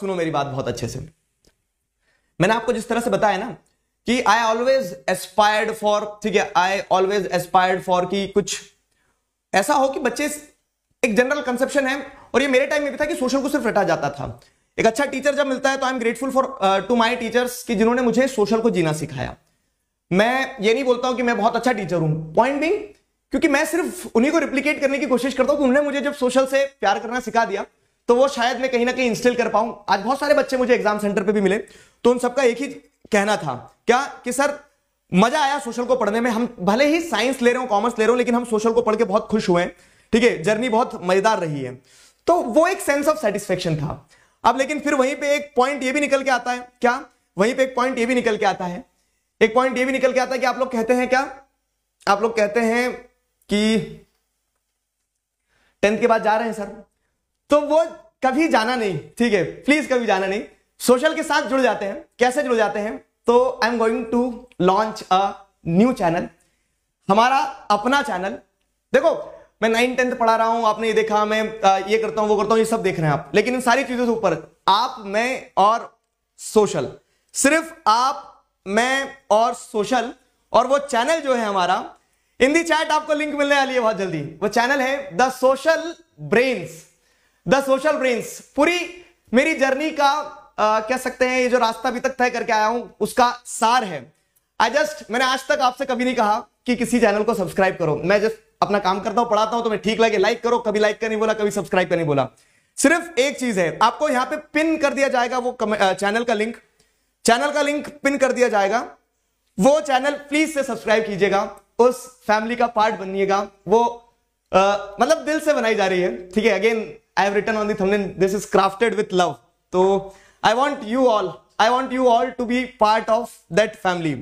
सुनो मेरी बात बहुत अच्छे से मैंने आपको जिस तरह से बताया ना कि आई ऑलवेज एस्पायर्ड फॉर ठीक है आई ऑलवेज एस्पायर्ड फॉर कि कुछ ऐसा हो कि बच्चे एक जनरल कंसेप्शन है और ये मेरे टाइम में भी था कि सोशल को सिर्फ रटा जाता था एक अच्छा टीचर जब मिलता है तो I am grateful for to my teachers कि जिन्होंने मुझे सोशल को जीना सिखाया मैं ये नहीं बोलता हूं कि मैं बहुत अच्छा टीचर हूं पॉइंट बिंग क्योंकि मैं सिर्फ उन्हीं को रिप्लीकेट करने की कोशिश करता हूं कि उन्होंने मुझे जब सोशल से प्यार करना सिखा दिया तो वो शायद मैं कहीं ना कहीं इंस्टॉल कर पाऊं आज बहुत सारे बच्चे मुझे एग्जाम सेंटर पे भी मिले तो उन सबका एक ही कहना था क्या कि सर मजा आया सोशल को पढ़ने में हम भले ही साइंस ले रहे हो कॉमर्स ले रहे हो लेकिन हम सोशल को पढ़ के बहुत खुश हुए ठीक है जर्नी बहुत मजेदार रही है तो वो एक सेंस ऑफ सेटिस्फेक्शन था अब लेकिन फिर वहीं पे एक पॉइंट ये भी निकल के आता है क्या वहीं पे एक पॉइंट ये भी निकल के आता है एक पॉइंट ये भी निकल के आता है कि आप लोग कहते हैं क्या आप लोग कहते हैं कि टेंथ के बाद जा रहे हैं सर तो वो कभी जाना नहीं ठीक है प्लीज कभी जाना नहीं सोशल के साथ जुड़ जाते हैं कैसे जुड़ जाते हैं तो I am going to launch a new channel हमारा अपना चैनल देखो मैं नाइन टेंथ पढ़ा रहा हूं आपने ये देखा मैं ये करता हूं वो करता हूं ये सब देख रहे हैं आप लेकिन इन सारी चीजों से ऊपर आप मैं और सोशल सिर्फ आप मैं और सोशल और वो चैनल जो है हमारा हिंदी चैट आपको लिंक मिलने वाली है बहुत जल्दी वो चैनल है the social brains the social brains पूरी मेरी जर्नी का आ, कह सकते हैं ये जो रास्ता अभी तक तय करके आया हूं उसका सार है आई जस्ट मैंने आज तक आपसे कभी नहीं कहा कि किसी चैनल को सब्सक्राइब करो मैं जस्ट अपना काम करता हूं पढ़ाता हूं तो मैं ठीक लगे लाइक करो कभी लाइक कर नहीं बोला कभी सब्सक्राइब कर नहीं बोला सिर्फ एक चीज है आपको यहां पे पिन कर दिया जाएगा वो चैनल का लिंक चैनल का लिंक पिन कर दिया जाएगा वो चैनल प्लीज से सब्सक्राइब कीजिएगा उस फैमिली का पार्ट बनिएगा वो आ, मतलब दिल से बनाई जा रही है ठीक है again I have written on the thumbnail this is crafted with love तो I want you all I want you all to be part of that family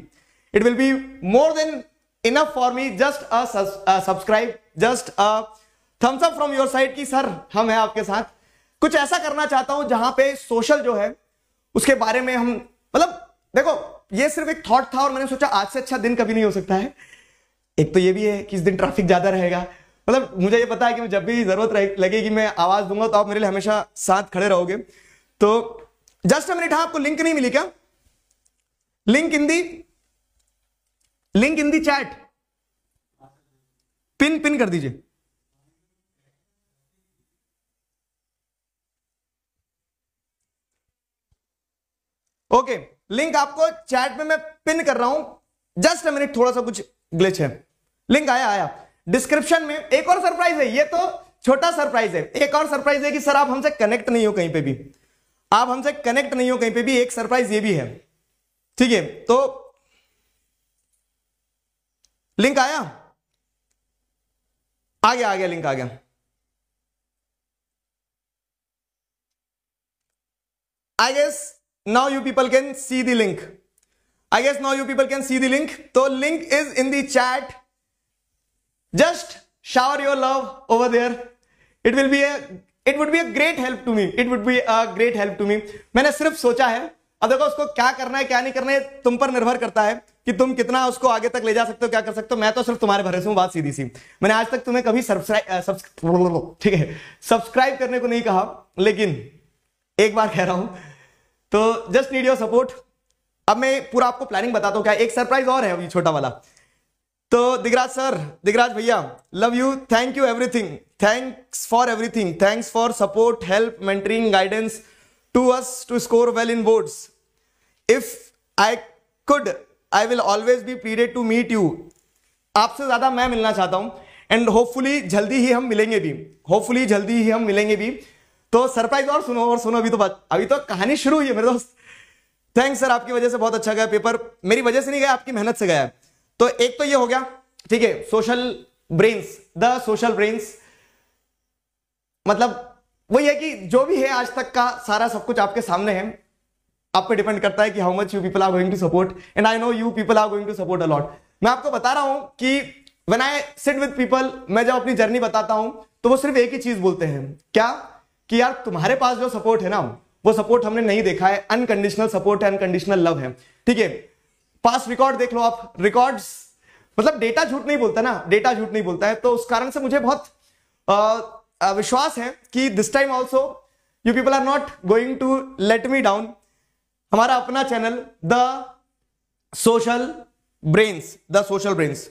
it will be more than enough for me just a subscribe just a thumbs up from your side की sir हम हैं आपके साथ कुछ ऐसा करना चाहता हूं जहां पे सोशल जो है उसके बारे में हम मतलब देखो ये सिर्फ एक थॉट था और मैंने सोचा आज से अच्छा दिन कभी नहीं हो सकता है एक तो ये भी है कि इस दिन ट्रैफिक ज्यादा रहेगा मतलब मुझे ये पता है कि जब भी जरूरत लगेगी मैं आवाज दूंगा तो आप मेरे लिए हमेशा साथ खड़े रहोगे तो जस्ट मिनट हाँ आपको लिंक नहीं मिली क्या link in the link in the chat pin pin कर दीजिए ओके लिंक आपको चैट में मैं पिन कर रहा हूं जस्ट मिनट थोड़ा सा कुछ ग्लिच है लिंक आया आया डिस्क्रिप्शन में एक और सरप्राइज है ये तो छोटा सरप्राइज है एक और सरप्राइज है कि सर आप हमसे कनेक्ट नहीं हो कहीं पे भी आप हमसे कनेक्ट नहीं हो कहीं पे भी एक सरप्राइज ये भी है ठीक है तो लिंक आया आ गया आ गया लिंक आ गया I guess now you people can see the link I guess now you people can see the link तो link is in the chat just shower your love over there it will be a it would be a great help to me it would be a great help to me मैंने सिर्फ सोचा है अब देखो उसको क्या करना है क्या नहीं करना है तुम पर निर्भर करता है कि तुम कितना उसको आगे तक ले जा सकते हो क्या कर सकते हो मैं तो सिर्फ तुम्हारे भरोसे हूं बात सीधी सी मैंने आज तक तुम्हें कभी सब्सक्राइब ठीक है सब्सक्राइब करने को नहीं कहा लेकिन एक बार कह रहा हूं तो जस्ट नीड योर सपोर्ट अब मैं पूरा आपको प्लानिंग बताता हूं क्या एक सरप्राइज और है अभी छोटा वाला तो दिगराज सर दिगराज भैया love you thank you everything thanks for everything thanks for support help mentoring guidance to us to score well in boards if I could I will always be period to meet you आपसे ज़्यादा मैं मिलना चाहता हूँ and hopefully जल्दी ही हम मिलेंगे भी होपफुली जल्दी ही हम मिलेंगे भी तो सरप्राइज और सुनो और सुनो अभी तो बात अभी तो कहानी शुरू हुई है मेरे दोस्त थैंक्स सर आपकी वजह से बहुत अच्छा गया पेपर मेरी वजह से नहीं गया आपकी मेहनत से गया है तो एक तो ये हो गया ठीक है social brains the social brains मतलब वही है कि जो भी है आज तक का सारा सब कुछ आपके सामने है आप पे डिपेंड करता है कि how much you people are going to support and I know you people are going to support a lot मैं आपको बता रहा हूं कि when I sit with people मैं जब अपनी जर्नी बताता हूं तो वो सिर्फ एक ही चीज बोलते हैं क्या कि यार तुम्हारे पास जो सपोर्ट है ना वो सपोर्ट हमने नहीं देखा है अनकंडीशनल सपोर्ट है अनकंडीशनल लव है ठीक है फास्ट रिकॉर्ड देख लो आप रिकॉर्ड मतलब डेटा झूठ नहीं बोलता ना डेटा झूठ नहीं बोलता है तो उस कारण से मुझे बहुत आ, विश्वास है कि this time also you people are not going to let me down हमारा अपना channel the social brains the social brains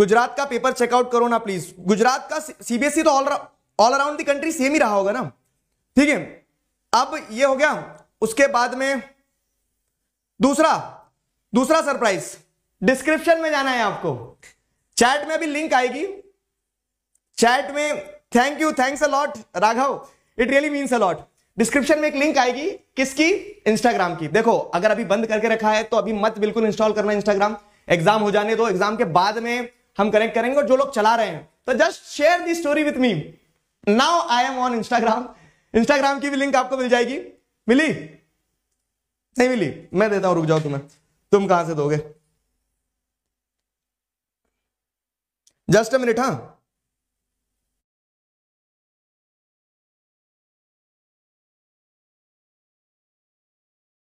Gujarat का पेपर चेकआउट करो ना प्लीज गुजरात का सीबीएसई e तो all all around the country same ही रहा होगा ना ठीक है अब ये हो गया उसके बाद में दूसरा दूसरा सरप्राइज डिस्क्रिप्शन में जाना है आपको चैट में भी लिंक आएगी चैट में thank you thanks a lot Raghav it really means a lot description में एक लिंक आएगी किसकी इंस्टाग्राम की देखो अगर अभी बंद करके रखा है तो अभी मत बिल्कुल इंस्टॉल करना इंस्टाग्राम एग्जाम हो जाने दो एग्जाम के बाद में हम कनेक्ट करेंगे और जो लोग चला रहे हैं तो just share the story with me now I am on Instagram Instagram की भी लिंक आपको मिल जाएगी मिली नहीं मिली मैं देता हूं रुक जाओ तुम्हें तुम कहां से दोगे जस्ट अ मिनट हाँ